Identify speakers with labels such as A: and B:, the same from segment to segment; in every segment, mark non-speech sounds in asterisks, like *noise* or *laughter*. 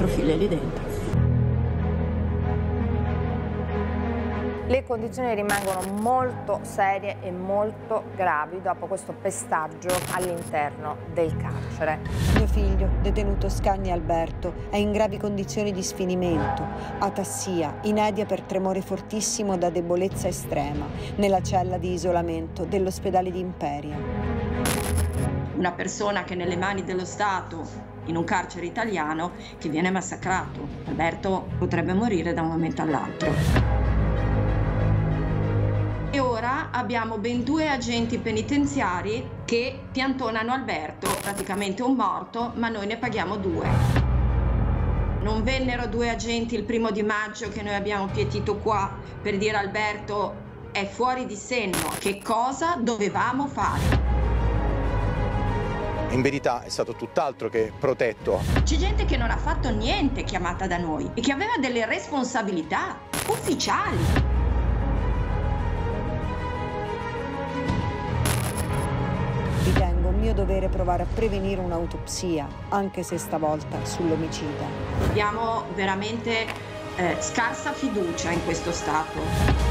A: nostro figlio è lì dentro.
B: Le condizioni rimangono molto serie e molto gravi dopo questo pestaggio all'interno del carcere. Mio figlio, detenuto Scagni Alberto, è in gravi condizioni di sfinimento, atassia, inedia per tremore fortissimo da debolezza estrema, nella cella di isolamento dell'ospedale di Imperia.
A: Una persona che nelle mani dello Stato in un carcere italiano che viene massacrato. Alberto potrebbe morire da un momento all'altro. E ora abbiamo ben due agenti penitenziari che piantonano Alberto, praticamente un morto, ma noi ne paghiamo due. Non vennero due agenti il primo di maggio che noi abbiamo pietito qua per dire Alberto è fuori di senno, che cosa dovevamo fare?
C: In verità è stato tutt'altro che protetto.
A: C'è gente che non ha fatto niente chiamata da noi e che aveva delle responsabilità
B: ufficiali. Ritengo mio dovere provare a prevenire un'autopsia, anche se stavolta sull'omicida.
A: Abbiamo veramente eh, scarsa fiducia in questo Stato.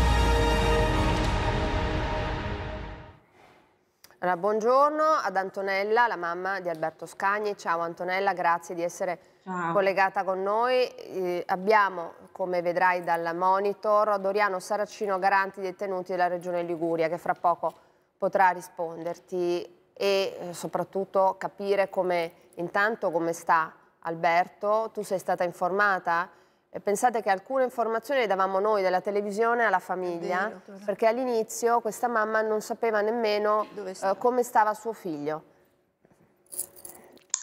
B: Allora, buongiorno ad Antonella, la mamma di Alberto Scagni. Ciao Antonella, grazie di essere Ciao. collegata con noi. Eh, abbiamo, come vedrai dal monitor, Doriano Saracino, garanti detenuti della Regione Liguria, che fra poco potrà risponderti e eh, soprattutto capire come, intanto come sta Alberto. Tu sei stata informata? E pensate che alcune informazioni le davamo noi della televisione alla famiglia, vero, perché all'inizio questa mamma non sapeva nemmeno eh, come stava suo figlio.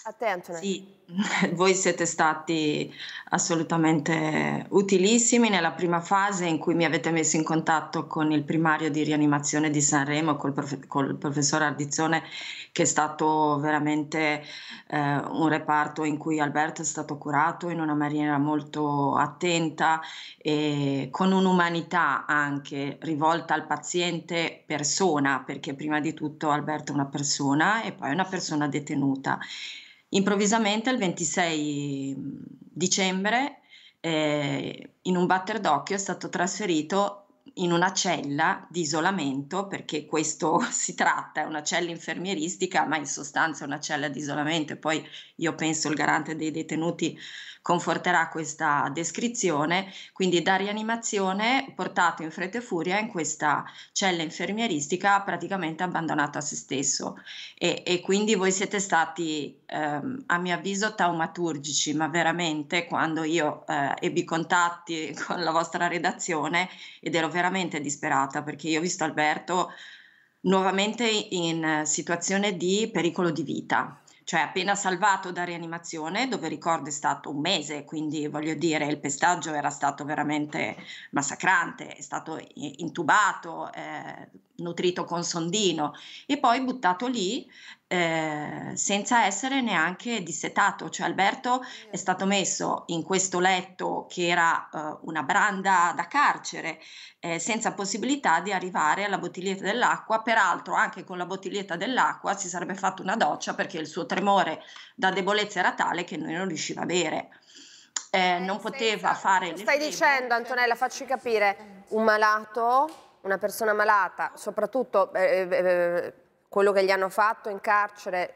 B: A te Antonella.
A: Sì, *laughs* voi siete stati assolutamente utilissimi nella prima fase in cui mi avete messo in contatto con il primario di rianimazione di Sanremo, col, prof, col professor Ardizzone, che è stato veramente eh, un reparto in cui Alberto è stato curato in una maniera molto attenta e con un'umanità anche rivolta al paziente persona, perché prima di tutto Alberto è una persona e poi è una persona detenuta Improvvisamente il 26 dicembre eh, in un batter d'occhio è stato trasferito in una cella di isolamento, perché questo *laughs* si tratta, è una cella infermieristica, ma in sostanza è una cella di isolamento e poi io penso il garante dei detenuti conforterà questa descrizione, quindi da rianimazione portato in fretta e furia in questa cella infermieristica praticamente abbandonato a se stesso e, e quindi voi siete stati ehm, a mio avviso taumaturgici, ma veramente quando io eh, ebbi contatti *laughs* con la vostra redazione ed ero veramente veramente disperata perché io ho visto Alberto nuovamente in situazione di pericolo di vita, cioè appena salvato da rianimazione, dove ricordo è stato un mese, quindi voglio dire il pestaggio era stato veramente massacrante, è stato intubato, eh, nutrito con sondino e poi buttato lì eh, senza essere neanche dissetato, cioè Alberto è stato messo in questo letto che era eh, una branda da carcere, eh, senza possibilità di arrivare alla bottiglietta dell'acqua, peraltro anche con la bottiglietta dell'acqua si sarebbe fatto una doccia perché il suo tremore da debolezza era tale che noi non riusciva a bere. Eh, eh, non poteva fare... Tu stai
B: dicendo Antonella, facci capire, un malato, una persona malata, soprattutto quello che gli hanno fatto in carcere,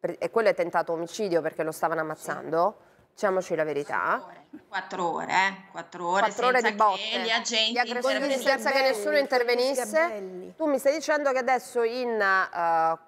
B: e quello è tentato omicidio perché lo stavano ammazzando, diciamoci la verità. Quattro ore,
A: quattro ore, eh, quattro ore, di botte. gli agenti gli senza che nessuno intervenisse.
B: Tu mi stai dicendo che adesso in uh,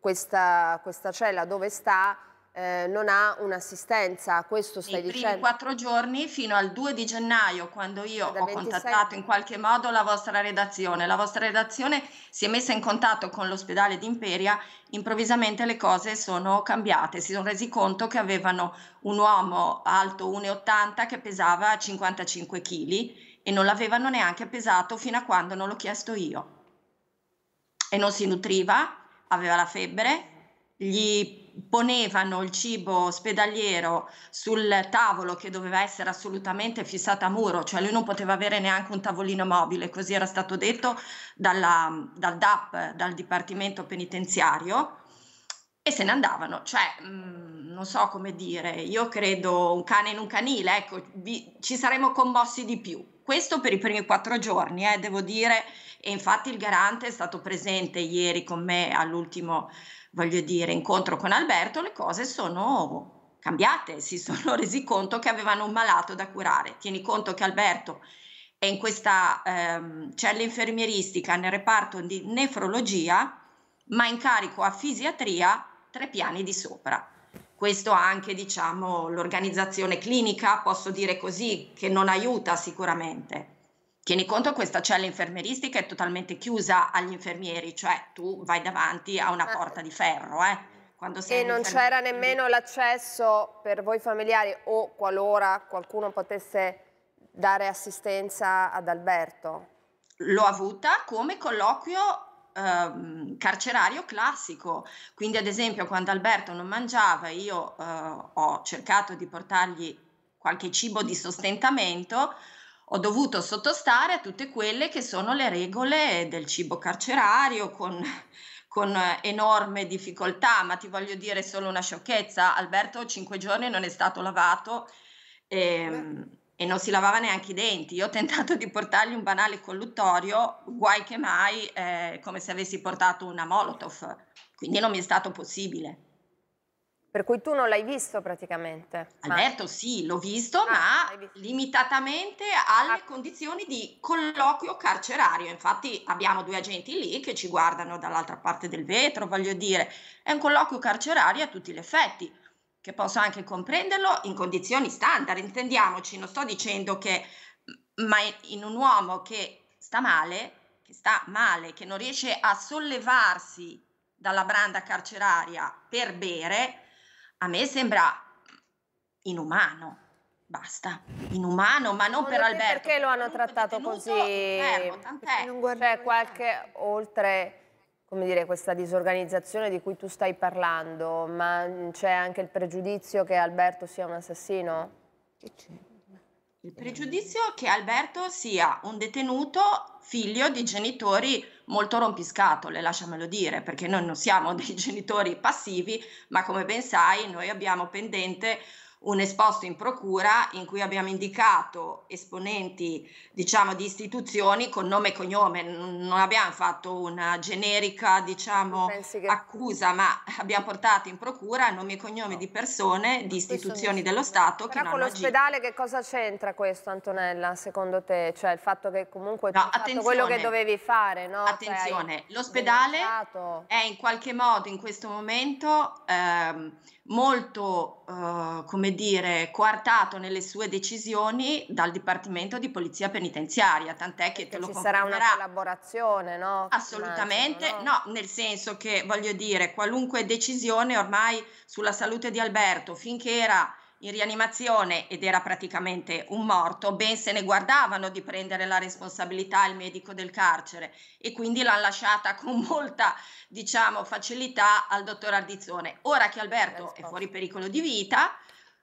B: questa, questa cella dove sta eh, non ha un'assistenza, questo stai dicendo? I primi
A: quattro giorni fino al 2 di gennaio, quando io ho contattato in qualche modo la vostra redazione. La vostra redazione si è messa in contatto con l'ospedale di Imperia, improvvisamente le cose sono cambiate, si sono resi conto che avevano un uomo alto 1,80 che pesava 55 kg e non l'avevano neanche pesato fino a quando non l'ho chiesto io. E non si nutriva, aveva la febbre, gli ponevano il cibo ospedaliero sul tavolo che doveva essere assolutamente fissato a muro, cioè lui non poteva avere neanche un tavolino mobile, così era stato detto dalla, dal DAP, dal Dipartimento Penitenziario, e se ne andavano. Cioè, mh,
B: mm,
A: non so come dire, io credo un cane in un canile, ecco, vi, ci saremmo commossi di più questo per i primi quattro giorni, eh, devo dire, e infatti il garante è stato presente ieri con me all'ultimo, voglio dire, incontro con Alberto, le cose sono cambiate, si sono *laughs* resi conto che avevano un malato da curare. Tieni conto che Alberto è in questa ehm, cella infermieristica nel reparto di nefrologia, ma in carico a fisiatria tre piani di sopra questo anche diciamo, l'organizzazione clinica, posso dire così, che non aiuta sicuramente. Tieni conto che questa cella infermieristica è totalmente chiusa agli infermieri, cioè tu vai davanti a una ah. porta di ferro. Eh. e non c'era nemmeno
B: l'accesso per voi familiari o qualora qualcuno potesse dare assistenza ad Alberto?
A: L'ho avuta come colloquio ehm, carcerario classico. Quindi, ad esempio, quando Alberto non mangiava, io eh, ho cercato di portargli qualche cibo di sostentamento. Ho dovuto sottostare a tutte quelle che sono le regole del cibo carcerario con con enorme difficoltà, ma ti voglio dire solo una sciocchezza, Alberto cinque giorni non è stato lavato. E, ehm, e non si lavava neanche i denti. Io ho tentato di portargli un banale colluttorio, guai che mai, eh, come se avessi portato una Molotov, quindi non mi è stato possibile.
B: Per cui tu non l'hai visto praticamente? Alberto
A: ma... sì, l'ho visto, ah, ma
B: visto. limitatamente
A: alle ah. condizioni di colloquio carcerario. Infatti abbiamo due agenti lì che ci guardano dall'altra parte del vetro, voglio dire, è un colloquio carcerario a tutti gli effetti che possa anche comprenderlo in condizioni standard, intendiamoci, non sto dicendo che, ma in un uomo che sta male, che sta male, che non riesce a sollevarsi dalla branda carceraria per bere, a me sembra inumano.
B: Basta, inumano, ma non, per Alberto. Perché lo hanno trattato così? Fermo, tant'è. Non guardare. Cioè, qualche oltre come dire, questa disorganizzazione di cui tu stai parlando, ma mm, c'è anche il pregiudizio che Alberto sia un assassino?
A: Il pregiudizio che Alberto sia un detenuto figlio di genitori molto rompiscatole, lasciamelo dire, perché noi non siamo *laughs* dei genitori passivi, ma come ben sai noi abbiamo pendente un esposto in procura in cui abbiamo indicato esponenti diciamo, di istituzioni con nome e cognome, non abbiamo fatto una generica diciamo, che... accusa, ma abbiamo portato in procura nomi e cognome no. di persone, di istituzioni dello Stato. Però che con l'ospedale
B: che cosa c'entra questo Antonella secondo te? Cioè il fatto che comunque no, tu hai quello che dovevi fare? No? Cioè, attenzione, cioè, l'ospedale
A: è in qualche modo in questo momento... Ehm, molto, eh, come dire, coartato nelle sue decisioni dal Dipartimento di Polizia Penitenziaria,
B: tant'è che te lo ci sarà una collaborazione, no? Assolutamente, immagino, no? no?
A: nel senso che voglio dire, qualunque decisione ormai sulla salute di Alberto, finché era in rianimazione ed era praticamente un morto, ben se ne guardavano di prendere la responsabilità il medico del carcere e quindi l'ha lasciata *laughs* con molta, diciamo, facilità al dottor Ardizzone. Ora che Alberto è fuori pericolo di vita,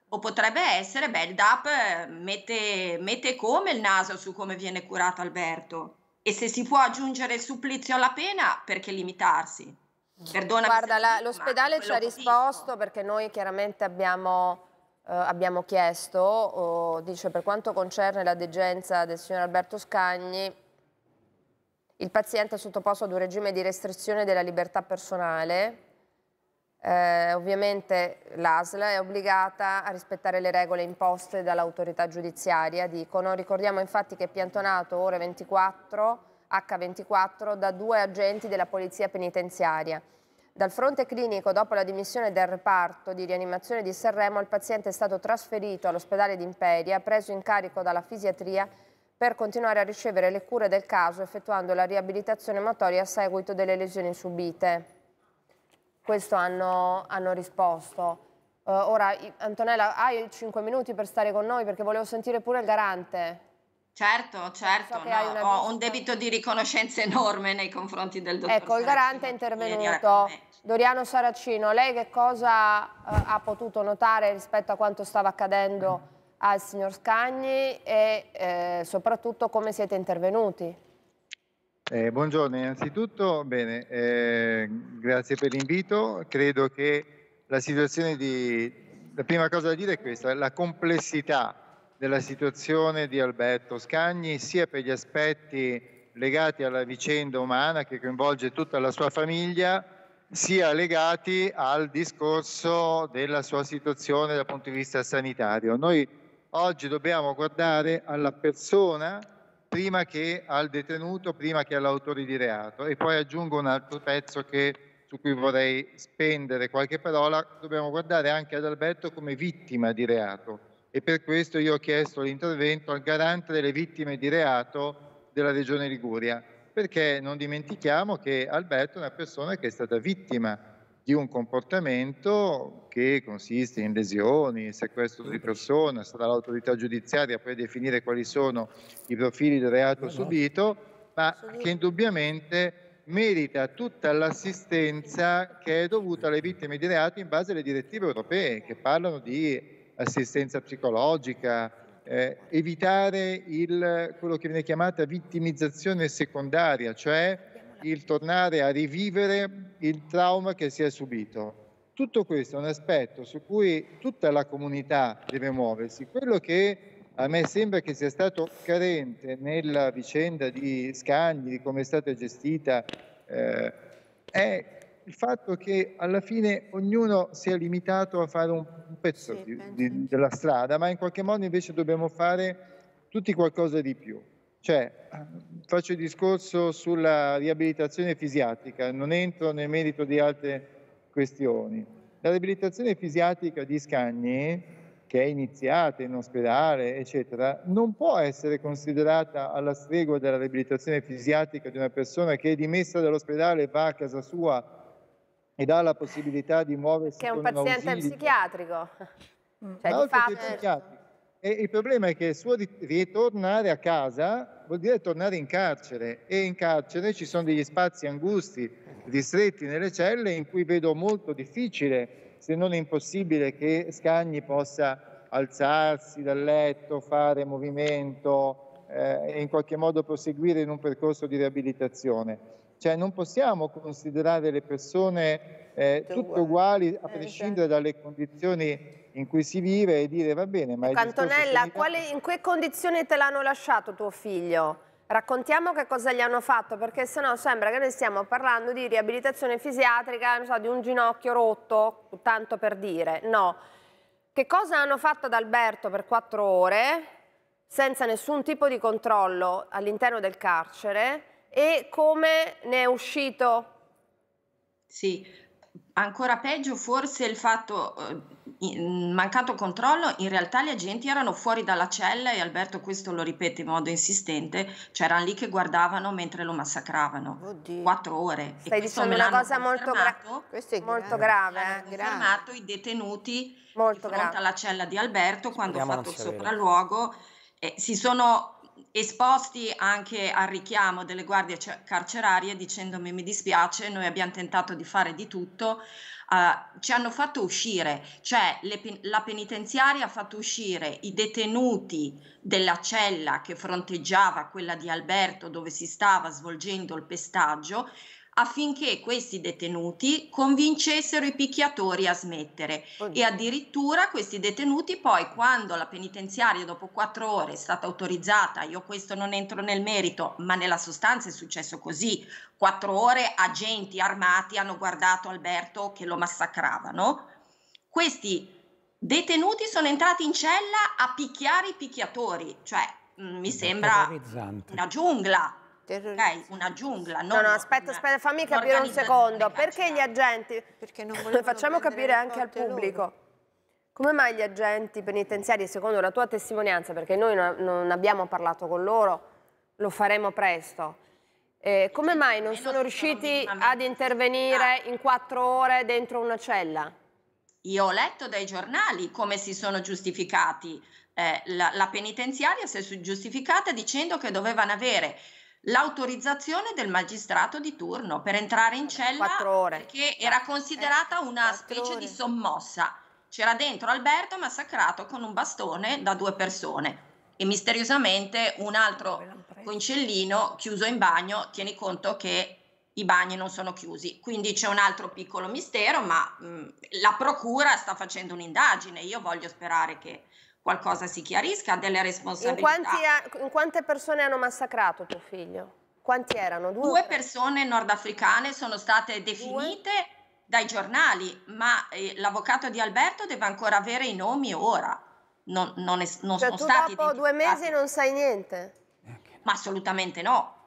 A: o potrebbe essere, beh, il DAP eh, mette, mette come il naso su come viene curato Alberto e se si può aggiungere il supplizio alla pena, perché limitarsi? Perdonami Guarda, l'ospedale ci ha
B: risposto perché noi chiaramente abbiamo eh, abbiamo chiesto, oh, dice per quanto concerne la degenza del signor Alberto Scagni, il paziente è sottoposto ad un regime di restrizione della libertà personale, eh, ovviamente l'ASL è obbligata a rispettare le regole imposte dall'autorità giudiziaria, dicono. Ricordiamo infatti che è piantonato ore 24, H24, da due agenti della polizia penitenziaria. Dal fronte clinico, dopo la dimissione del reparto di rianimazione di Sanremo, il paziente è stato trasferito all'ospedale di Imperia, preso in carico dalla fisiatria per continuare a ricevere le cure del caso, effettuando la riabilitazione motoria a seguito delle lesioni subite. Questo hanno, hanno risposto. Uh, ora, Antonella, hai 5 minuti per stare con noi perché volevo sentire pure il garante. Certo,
A: certo, so no, ho un debito di riconoscenza enorme nei confronti del dottor Ecco, il garante
B: è intervenuto. Eh, eh. Doriano Saracino, lei che cosa eh, ha potuto notare rispetto a quanto stava accadendo al signor Scagni e eh, soprattutto come siete intervenuti?
C: Eh, buongiorno, innanzitutto, bene, eh, grazie per l'invito. Credo che la situazione di... La prima cosa da dire è questa, la complessità della situazione di Alberto Scagni, sia per gli aspetti legati alla vicenda umana che coinvolge tutta la sua famiglia, sia legati al discorso della sua situazione dal punto di vista sanitario. Noi oggi dobbiamo guardare alla persona prima che al detenuto, prima che all'autore di reato. E poi aggiungo un altro pezzo che, su cui vorrei spendere qualche parola, dobbiamo guardare anche ad Alberto come vittima di reato e per questo io ho chiesto l'intervento al garante delle vittime di reato della Regione Liguria, perché non dimentichiamo che Alberto è una persona che è stata vittima di un comportamento che consiste in lesioni, sequestro di persona, sarà l'autorità giudiziaria poi a definire quali sono i profili del reato no, subito, ma che indubbiamente merita tutta l'assistenza che è dovuta alle vittime di reato in base alle direttive europee che parlano di assistenza psicologica, eh, evitare il, quello che viene chiamata vittimizzazione secondaria, cioè il tornare a rivivere il trauma che si è subito. Tutto questo è un aspetto su cui tutta la comunità deve muoversi. Quello che a me sembra che sia stato carente nella vicenda di Scagni, di come è stata gestita, eh, è il fatto che alla fine ognuno si è limitato a fare un, pezzo sì, di, di, della strada, ma in qualche modo invece dobbiamo fare tutti qualcosa di più. Cioè, faccio il discorso sulla riabilitazione fisiatica, non entro nel merito di altre questioni. La riabilitazione fisiatica di Scagni, che è iniziata in ospedale, eccetera, non può essere considerata alla stregua della riabilitazione fisiatica di una persona che è dimessa dall'ospedale e va a casa sua e dà la possibilità di muoversi. Che è un paziente ausilico.
B: psichiatrico. Mm. Cioè, no, fatto...
C: psichiatrico. E il problema è che il suo ritornare a casa vuol dire tornare in carcere e in carcere ci sono degli spazi angusti, ristretti nelle celle in cui vedo molto difficile, se non impossibile, che Scagni possa alzarsi dal letto, fare movimento eh, e in qualche modo proseguire in un percorso di riabilitazione. Cioè non possiamo considerare le persone eh, tutte uguali a eh, prescindere certo. dalle condizioni in cui si vive e dire va bene ma... Cantonella, quale,
B: in che condizioni te l'hanno lasciato tuo figlio? Raccontiamo che cosa gli hanno fatto perché sennò sembra che noi stiamo parlando di riabilitazione fisiatrica, so, di un ginocchio rotto, tanto per dire, no. Che cosa hanno fatto ad Alberto per quattro ore senza nessun tipo di controllo all'interno del carcere? e come ne è uscito? Sì, ancora peggio
A: forse il fatto
B: eh, mancato
A: controllo, in realtà gli agenti erano fuori dalla cella e Alberto questo lo ripete in modo insistente, cioè erano lì che guardavano mentre lo massacravano. Oddio. Quattro ore. Stai dicendo una cosa
B: molto, gra- questo è molto grave. Hanno eh, fermato i detenuti molto di fronte grave.
A: alla cella di Alberto quando Andiamo ha fatto il sopralluogo. Eh, si sono esposti anche al richiamo delle guardie carcerarie dicendomi mi dispiace, noi abbiamo tentato di fare di tutto, uh, ci hanno fatto uscire, cioè le, la penitenziaria ha fatto uscire i detenuti della cella che fronteggiava quella di Alberto dove si stava svolgendo il pestaggio, affinché questi detenuti convincessero i picchiatori a smettere Oddio. e addirittura questi detenuti poi quando la penitenziaria dopo quattro ore è stata autorizzata, io questo non entro nel merito, ma nella sostanza è successo così, quattro ore agenti armati hanno guardato Alberto che lo massacravano, questi detenuti sono entrati in cella a picchiare i picchiatori, cioè mh, mm, mi sembra una giungla Terroristi. Cioè, una giungla. No, no, aspetta, una, aspetta, fammi capire un
B: secondo. Perché gli agenti... Perché non *laughs* Facciamo capire anche al pubblico. Loro. Come mai gli agenti penitenziari, secondo la tua testimonianza, perché noi no, non abbiamo parlato con loro, lo faremo presto, eh, come mai non sono riusciti ad intervenire ah. in quattro ore dentro una cella? Io ho letto dai giornali come
A: si sono giustificati. Eh, la, la penitenziaria si è giustificata dicendo che dovevano avere l'autorizzazione del magistrato di turno per entrare in cella che era eh, considerata una specie ore. di sommossa. C'era dentro Alberto massacrato con un bastone da due persone e misteriosamente un altro coincellino chiuso in bagno, tieni conto che i bagni non sono chiusi, quindi c'è un altro piccolo mistero, ma mh, mm, la procura sta facendo un'indagine, io voglio sperare che qualcosa si chiarisca, delle responsabilità. In,
B: ha, in quante persone hanno massacrato tuo figlio? Quanti erano? Due, Due persone nordafricane sono state
A: definite Due? dai giornali, ma eh, l'avvocato di Alberto deve ancora avere i nomi ora. Non, non, è, non cioè, sono tu stati dopo
B: due mesi non sai niente?
A: Ma assolutamente no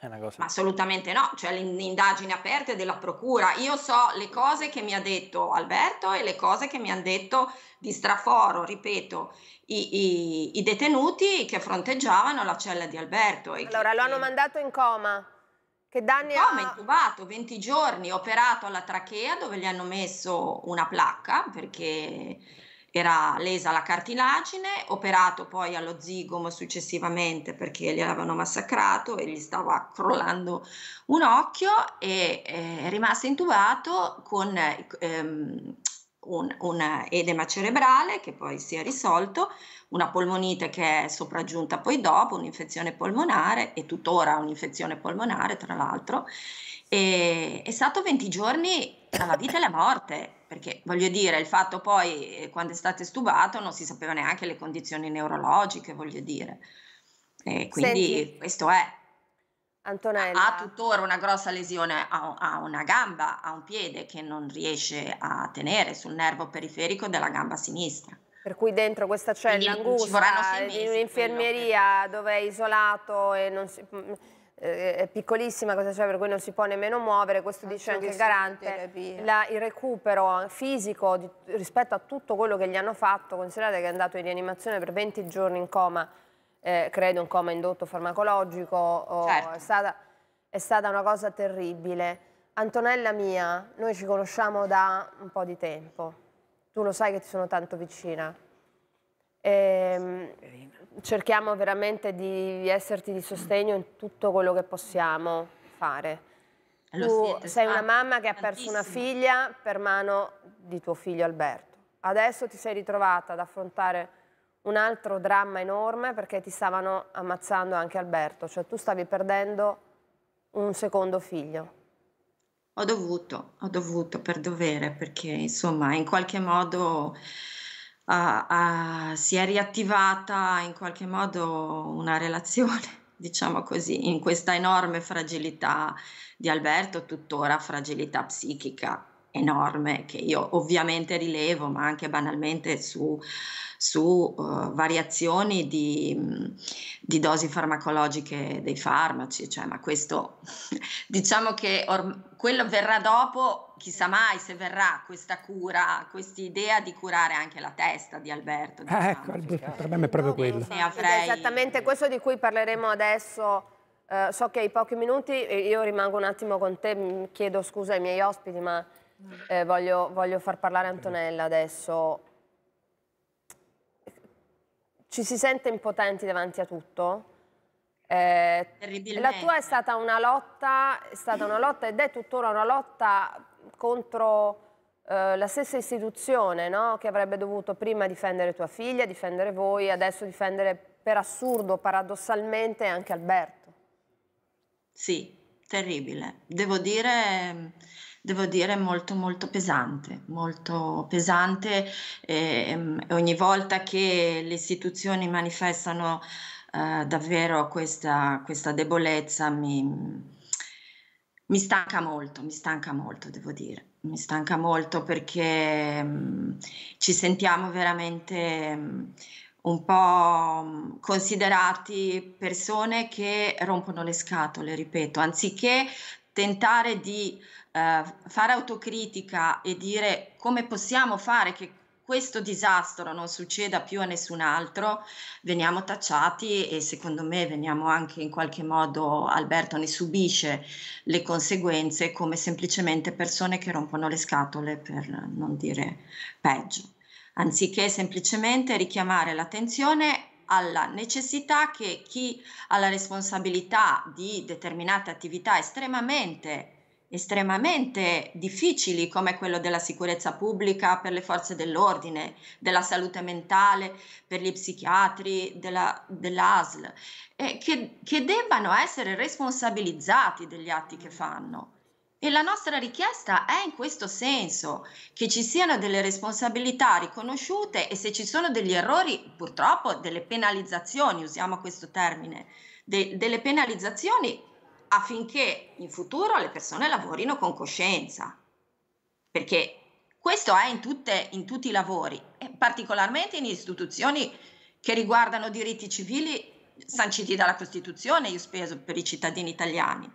A: è una cosa... Ma assolutamente no, cioè l'indagine aperta è della procura. Io so le cose che mi ha detto Alberto e le cose che mi hanno detto di straforo, ripeto, i, i, i detenuti che fronteggiavano la cella di Alberto. allora
B: che, lo hanno mandato in coma? Che danni ha? Come intubato, 20 giorni,
A: operato alla trachea dove gli hanno messo una placca perché era lesa la cartilagine, operato poi allo zigomo successivamente perché gliel'avevano massacrato e gli stava crollando un occhio e eh, è rimasto intubato con ehm, un, un, edema cerebrale che poi si è risolto, una polmonite che è sopraggiunta poi dopo, un'infezione polmonare e tuttora un'infezione polmonare tra l'altro. E, è stato 20 giorni tra cioè, la vita e la morte, perché voglio dire, il fatto poi eh, quando è stato estubato non si sapeva neanche le condizioni neurologiche, voglio dire.
D: E quindi
A: Senti, questo è. Antonella. Ha tuttora una grossa lesione a, una gamba, a un piede che non riesce a tenere sul nervo periferico della gamba sinistra.
B: Per cui dentro questa cella angusta, in un'infermeria dove è isolato e non si mm, eh, è piccolissima, cosa c'è cioè, per cui non si può nemmeno muovere, questo non dice anche il garante, la, il recupero fisico di, rispetto a tutto quello che gli hanno fatto, considerate che è andato in rianimazione per 20 giorni in coma, eh, credo un coma indotto farmacologico, oh, certo. è, stata, è stata una cosa terribile. Antonella mia, noi ci conosciamo da un po' di tempo, tu lo sai che ti sono tanto vicina. E, ehm, cerchiamo veramente di esserti di sostegno in tutto quello che possiamo fare.
D: Lo tu sei una ah, mamma che ha perso una
B: figlia per mano di tuo figlio Alberto. Adesso ti sei ritrovata ad affrontare un altro dramma enorme perché ti stavano ammazzando anche Alberto, cioè tu stavi perdendo un secondo figlio. Ho
A: dovuto, ho dovuto per dovere perché insomma in qualche modo a, a, si è riattivata in qualche modo una relazione, *laughs* diciamo così, in questa enorme fragilità di Alberto, tuttora fragilità psichica enorme che io ovviamente rilevo, ma anche banalmente su, su uh, variazioni di, di, dosi farmacologiche dei farmaci, cioè, ma questo *laughs* diciamo che or- quello verrà dopo chissà mai se verrà questa cura, questa idea di curare anche la testa
B: di Alberto.
D: Ah, ecco, diciamo. ecco, il problema è proprio quello. Sì,
B: avrei... Esattamente questo di cui parleremo adesso. Uh, so che hai pochi minuti, io rimango un attimo con te, mm, chiedo scusa ai miei ospiti, ma eh, voglio, voglio far parlare Antonella adesso. Ci si sente impotenti davanti a tutto? Eh, la tua è stata una lotta, è stata una lotta ed è tuttora una lotta contro eh, la stessa istituzione no? che avrebbe dovuto prima difendere tua figlia, difendere voi, adesso difendere per assurdo, paradossalmente, anche Alberto.
A: Sì, terribile. Devo dire devo dire molto molto pesante, molto pesante eh, ogni volta che le istituzioni manifestano eh, davvero questa, questa debolezza mi, mi stanca molto, mi stanca molto, devo dire. Mi stanca molto perché mh, mm, ci sentiamo veramente mh, mm, un po' mm, considerati persone che rompono le scatole, ripeto, anziché tentare di eh, fare autocritica e dire come possiamo fare, che questo disastro non succeda più a nessun altro, veniamo tacciati e secondo me veniamo anche in qualche modo, Alberto ne subisce le conseguenze come semplicemente persone che rompono le scatole, per non dire peggio, anziché semplicemente richiamare l'attenzione alla necessità che chi ha la responsabilità di determinate attività estremamente estremamente difficili come quello della sicurezza pubblica per le forze dell'ordine, della salute mentale, per gli psichiatri, della, dell'ASL, eh, che, che debbano essere responsabilizzati degli atti che fanno. E la nostra richiesta è in questo senso, che ci siano delle responsabilità riconosciute e se ci sono degli errori, purtroppo delle penalizzazioni, usiamo questo termine, de- delle penalizzazioni affinché in futuro le persone lavorino con coscienza, perché questo è in, tutte, in tutti i lavori, particolarmente in istituzioni che riguardano diritti civili sanciti dalla Costituzione, io speso per i cittadini italiani.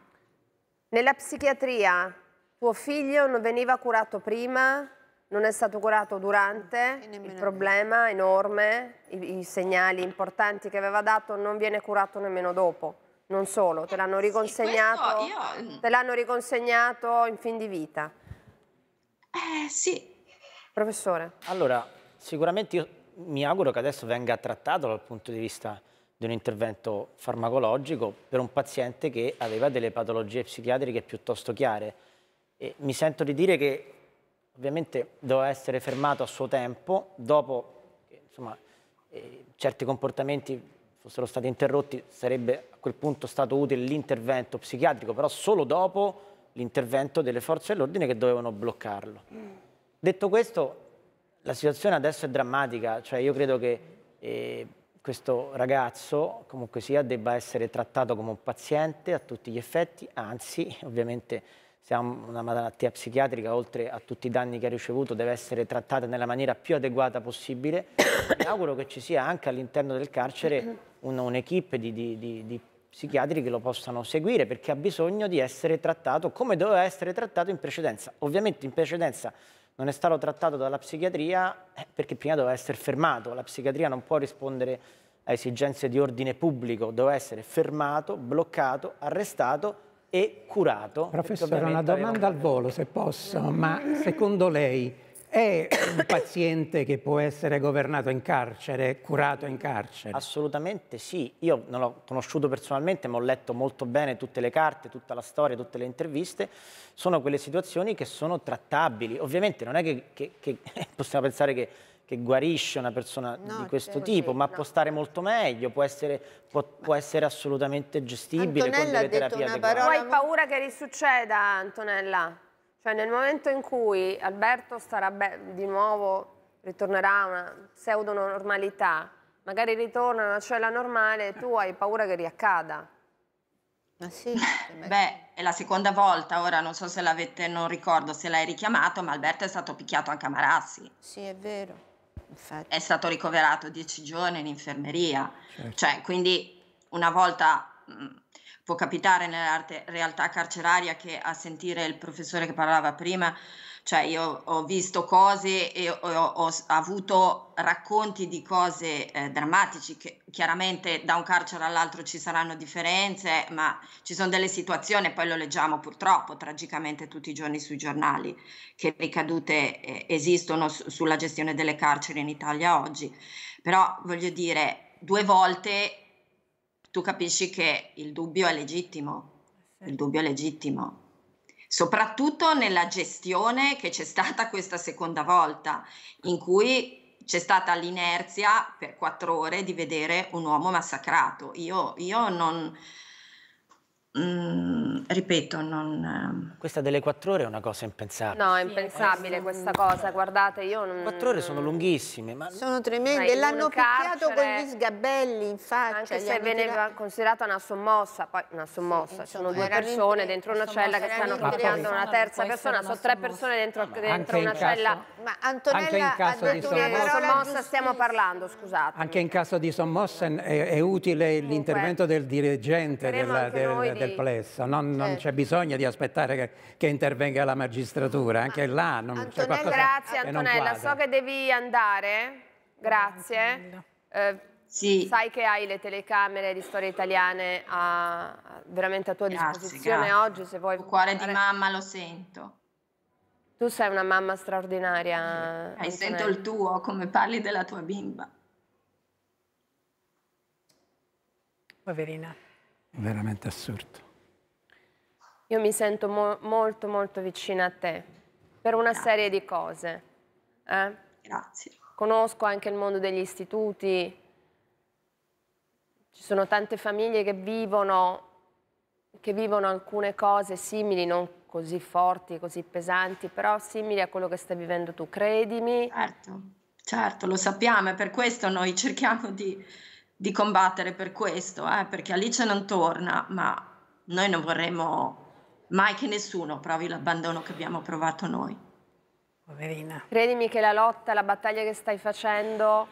B: Nella psichiatria tuo figlio non veniva curato prima, non è stato curato durante, il problema enorme, i, i segnali importanti che aveva dato non viene curato nemmeno dopo. Non solo, te l'hanno riconsegnato, sì, io... Mm. te l'hanno riconsegnato in fin di vita.
D: Eh, sì. Professore. Allora, sicuramente io mi auguro che adesso venga trattato dal punto di vista di un intervento farmacologico per un paziente che aveva delle patologie psichiatriche piuttosto chiare. E mi sento di dire che ovviamente doveva essere fermato a suo tempo, dopo insomma, eh, certi comportamenti fossero stati interrotti sarebbe a quel punto stato utile l'intervento psichiatrico, però solo dopo l'intervento delle forze dell'ordine che dovevano bloccarlo. Detto questo, la situazione adesso è drammatica, cioè io credo che eh, questo ragazzo, comunque sia, debba essere trattato come un paziente a tutti gli effetti, anzi, ovviamente se ha una malattia psichiatrica, oltre a tutti i danni che ha ricevuto, deve essere trattata nella maniera più adeguata possibile. Mi auguro che ci sia anche all'interno del carcere un'equipe di, di, di, di psichiatri che lo possano seguire perché ha bisogno di essere trattato come doveva essere trattato in precedenza. Ovviamente in precedenza non è stato trattato dalla psichiatria eh, perché prima doveva essere fermato, la psichiatria non può rispondere a esigenze di ordine pubblico, doveva essere fermato, bloccato, arrestato e curato. Professore, una domanda al volo se posso, ma secondo lei è un paziente che può essere governato in carcere, curato in carcere? Assolutamente sì, io non l'ho conosciuto personalmente ma ho letto molto bene tutte le carte, tutta la storia, tutte le interviste, sono quelle situazioni che sono trattabili, ovviamente non è che, che, che *laughs* possiamo pensare che, che guarisce una persona no, di questo tipo, sì, ma no. può stare molto meglio, può essere, può, può essere assolutamente gestibile Antonella con delle terapie adeguate. Parola... Hai
B: paura che risucceda, Antonella? Cioè nel momento in cui Alberto starà di nuovo, ritornerà a una pseudo normalità, magari ritorna a una cella normale, tu hai paura che riaccada. Ma sì.
A: Beh, è la seconda volta, ora non so se l'avete, non ricordo se l'hai richiamato, ma Alberto è stato picchiato anche a Marassi. Sì, è vero. Infatti. È stato ricoverato dieci giorni in infermeria. Certo. Cioè, quindi una volta mm, può capitare nella realtà carceraria che a sentire il professore che parlava prima, cioè io ho visto cose e ho, ho avuto racconti di cose eh, drammatici che chiaramente da un carcere all'altro ci saranno differenze, ma ci sono delle situazioni, poi lo leggiamo purtroppo tragicamente tutti i giorni sui giornali, che ricadute eh, esistono su, sulla gestione delle carceri in Italia oggi. Però voglio dire, due volte tu capisci che il dubbio è legittimo, il dubbio è legittimo, soprattutto nella gestione che c'è stata *laughs* questa seconda volta, in cui c'è stata l'inerzia per quattro ore di vedere un uomo massacrato. Io, io non,
D: Mm, ripeto, non... Ehm, questa delle quattro ore è una cosa impensabile.
B: No, è impensabile sì, questa non... cosa, guardate, io non... Quattro
D: ore sono lunghissime, ma...
B: Sono tremende, l'hanno picchiato con gli sgabelli in faccia. Anche se veniva tirato... considerata una sommossa, poi una sommossa, sì, sono due persone in... dentro una cella che stanno picchiando una terza persona, sono tre persone dentro, dentro una cella. Ma Antonella in caso di sommossa stiamo parlando, scusate.
D: Anche in caso di sommossa è, è utile l'intervento del dirigente della perplessa, non, certo. non c'è bisogno di aspettare che, che intervenga la magistratura, anche Ma ah, là non c'è Antonella, Grazie Antonella, so che
B: devi andare, grazie. Eh, sì. Sai che hai le telecamere di storie italiane a, veramente a tua grazie, disposizione grazie. oggi se vuoi. Il cuore di mamma lo sento. Tu sei una mamma straordinaria. Eh, sento il tuo, come parli della tua bimba.
A: Poverina
D: veramente assurdo.
B: Io mi sento mo molto molto vicina a te per una Grazie. serie di cose. Eh? Grazie. Conosco anche il mondo degli istituti, ci sono tante famiglie che vivono, che vivono alcune cose simili, non così forti, così pesanti, però simili a quello che stai vivendo tu, credimi. Certo,
A: certo, lo sappiamo È per questo noi cerchiamo di di combattere per questo, eh, perché Alice non torna, ma noi non vorremmo mai che nessuno provi l'abbandono che abbiamo provato noi. Poverina.
B: Credimi che la lotta, la battaglia che stai facendo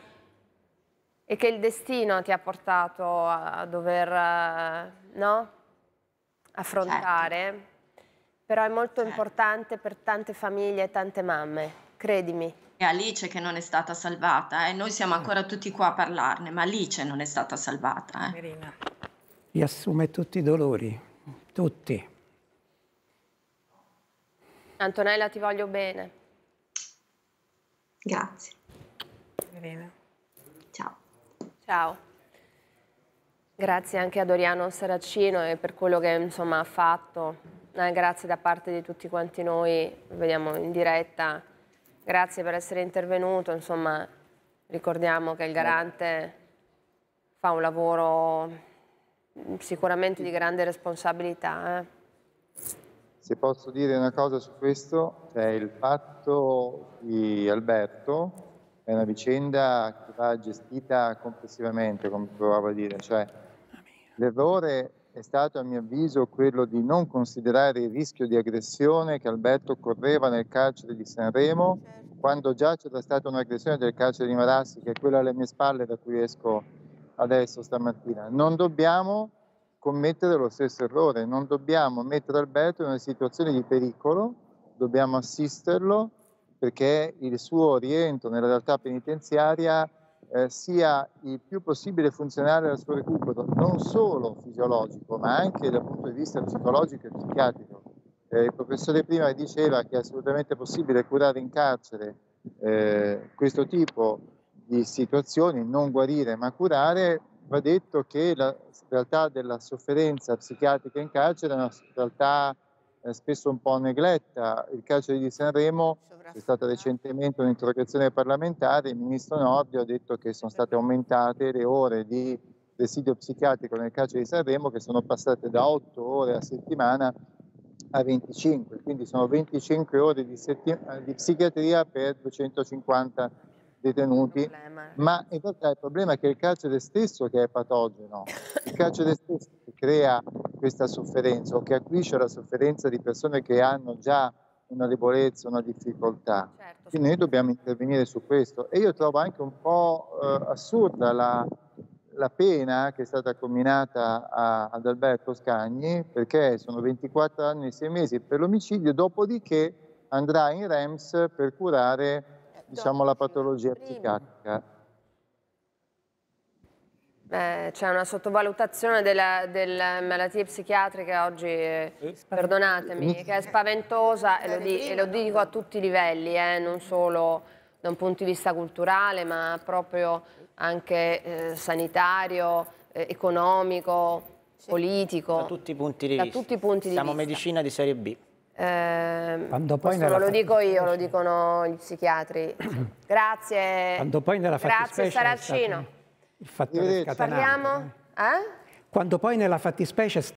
B: e che il destino ti ha portato a dover eh, no? affrontare, certo. però è molto certo. importante per tante famiglie e tante mamme credimi. È
A: Alice che non è stata salvata e eh. noi siamo mm. ancora tutti qua a parlarne, ma Alice non è stata salvata.
D: Eh. Riassume tutti i dolori, tutti.
B: Antonella, ti voglio bene. Grazie. Verena. Ciao. Ciao. Grazie anche a Doriano Saracino e per quello che insomma, ha fatto. Eh, grazie da parte di tutti quanti noi, vediamo in diretta Grazie per essere intervenuto, insomma ricordiamo che il garante fa un lavoro sicuramente di grande responsabilità. Eh.
C: Se posso dire una cosa su questo, cioè il fatto di Alberto è una vicenda che va gestita complessivamente, come provavo a dire, cioè l'errore è stato a mio avviso quello di non considerare il rischio di aggressione che Alberto correva nel carcere di Sanremo, certo. quando già c'era stata un'aggressione del carcere di Marassi, che è quella alle mie spalle da cui esco adesso stamattina. Non dobbiamo commettere lo stesso errore, non dobbiamo mettere Alberto in una situazione di pericolo, dobbiamo assisterlo perché il suo rientro nella realtà penitenziaria eh, sia il più possibile funzionale al suo recupero, non solo fisiologico, ma anche dal punto di vista psicologico e psichiatrico. Eh, il professore prima diceva che è assolutamente possibile curare in carcere eh, questo tipo di situazioni, non guarire ma curare, va detto che la realtà della sofferenza psichiatrica in carcere è una realtà eh, spesso un po' negletta. Il carcere di Sanremo c'è stata recentemente un'interrogazione parlamentare, il ministro Nordio ha detto che sono state aumentate le ore di presidio psichiatrico nel carcere di Sanremo che sono passate da 8 ore a settimana a 25, quindi sono 25 ore di, setti- eh, di psichiatria per 250 detenuti, eh. ma in realtà il problema è che il carcere stesso che è patogeno, il *laughs* carcere stesso che crea questa sofferenza o che acquisisce la sofferenza di persone che hanno già una debolezza, una difficoltà. Certo, Quindi noi dobbiamo intervenire su questo e io trovo anche un po' eh, assurda la, la, pena che è stata combinata a, ad Alberto Scagni perché sono 24 anni e 6 mesi per l'omicidio, dopodiché andrà in REMS per curare diciamo la patologia psichiatrica.
B: C'è una sottovalutazione della, delle malattie psichiatriche oggi, eh? perdonatemi, che è spaventosa e lo, di, e lo, dico a tutti i livelli, eh, non solo da un punto di vista culturale, ma proprio anche eh, sanitario, eh, economico, sì. politico. Da tutti
D: i punti di da vista. Punti di Siamo vista. medicina di serie B.
B: Eh, poi non lo dico io, lo dicono gli psichiatri. *clears throat* grazie. Quando poi nella grazie Saracino.
D: Il fattore scatenante. Parliamo? Eh? Quando poi nella fattispecie